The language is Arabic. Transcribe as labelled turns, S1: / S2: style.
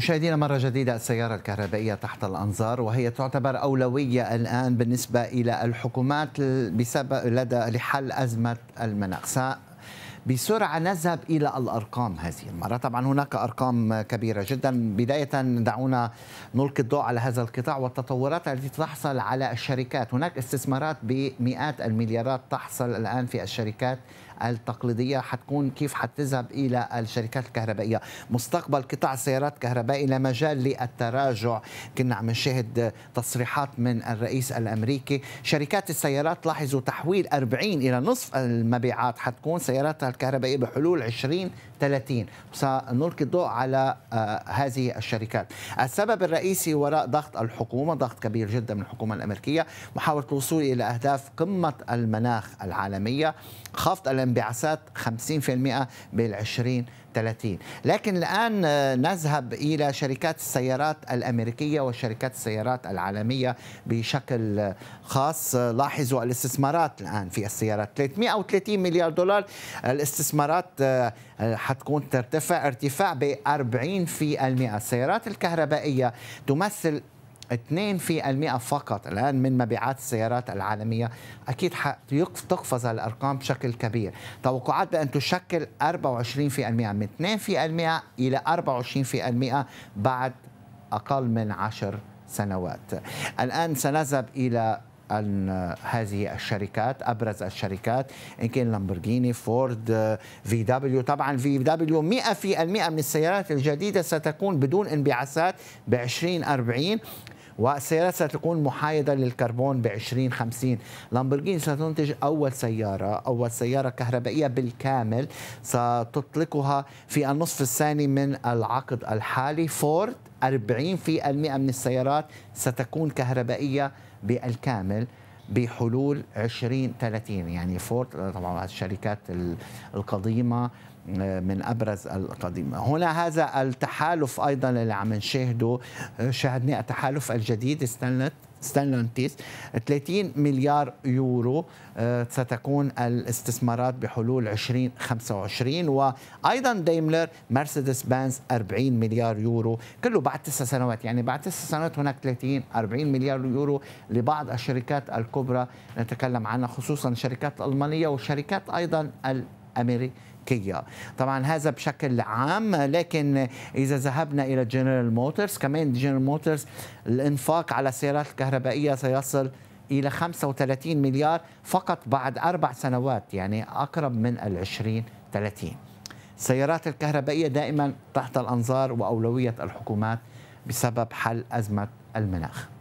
S1: مشاهدينا مرة جديدة السيارة الكهربائية تحت الأنظار وهي تعتبر أولوية الآن بالنسبة إلى الحكومات بسبب لدى لحل أزمة المناخ بسرعة نذهب إلى الأرقام هذه المرة طبعا هناك أرقام كبيرة جدا بداية دعونا نلقي الضوء على هذا القطاع والتطورات التي تحصل على الشركات هناك استثمارات بمئات المليارات تحصل الآن في الشركات التقليديه حتكون كيف حتذهب الى الشركات الكهربائيه مستقبل قطاع السيارات الكهربائي لا مجال للتراجع كنا عم نشاهد تصريحات من الرئيس الامريكي شركات السيارات لاحظوا تحويل 40 الى نصف المبيعات حتكون سياراتها الكهربائيه بحلول 20 30 سنلقي الضوء على آه، هذه الشركات السبب الرئيسي وراء ضغط الحكومه ضغط كبير جدا من الحكومه الامريكيه محاوله الوصول الى اهداف قمه المناخ العالميه خفض انبعاثات 50% بال 20 30 لكن الآن آه، نذهب إلى شركات السيارات الأمريكية وشركات السيارات العالمية بشكل آه، خاص آه، لاحظوا الاستثمارات الآن في السيارات 330 مليار دولار الاستثمارات حتكون ترتفع ارتفاع ب 40% السيارات الكهربائية تمثل 2% فقط الآن من مبيعات السيارات العالمية أكيد تقفز الأرقام بشكل كبير توقعات بأن تشكل 24% من 2% إلى 24% بعد أقل من 10 سنوات الآن سنذهب إلى عن هذه الشركات ابرز الشركات ان كان لامبورغيني فورد في دبليو طبعا في دبليو 100% من السيارات الجديده ستكون بدون انبعاثات ب 2040 والسيارات ستكون محايدة للكربون ب 2050 لامبورغيني ستنتج أول سيارة أول سيارة كهربائية بالكامل ستطلقها في النصف الثاني من العقد الحالي فورد 40% من السيارات ستكون كهربائية بالكامل بحلول 2030 يعني فورد طبعا الشركات القديمه من ابرز القديمه هنا هذا التحالف ايضا اللي عم نشاهده شاهدنا التحالف الجديد ستانلت ستانلانتيس 30 مليار يورو آه، ستكون الاستثمارات بحلول 2025 وايضا دايملر مرسيدس بانز 40 مليار يورو كله بعد تسع سنوات يعني بعد تسع سنوات هناك 30 40 مليار يورو لبعض الشركات الكبرى نتكلم عنها خصوصا الشركات الالمانيه والشركات ايضا أمريكية طبعا هذا بشكل عام لكن إذا ذهبنا إلى جنرال موتورز كمان جنرال موتورز الإنفاق على السيارات الكهربائية سيصل إلى 35 مليار فقط بعد أربع سنوات يعني أقرب من العشرين 30 السيارات الكهربائية دائما تحت الأنظار وأولوية الحكومات بسبب حل أزمة المناخ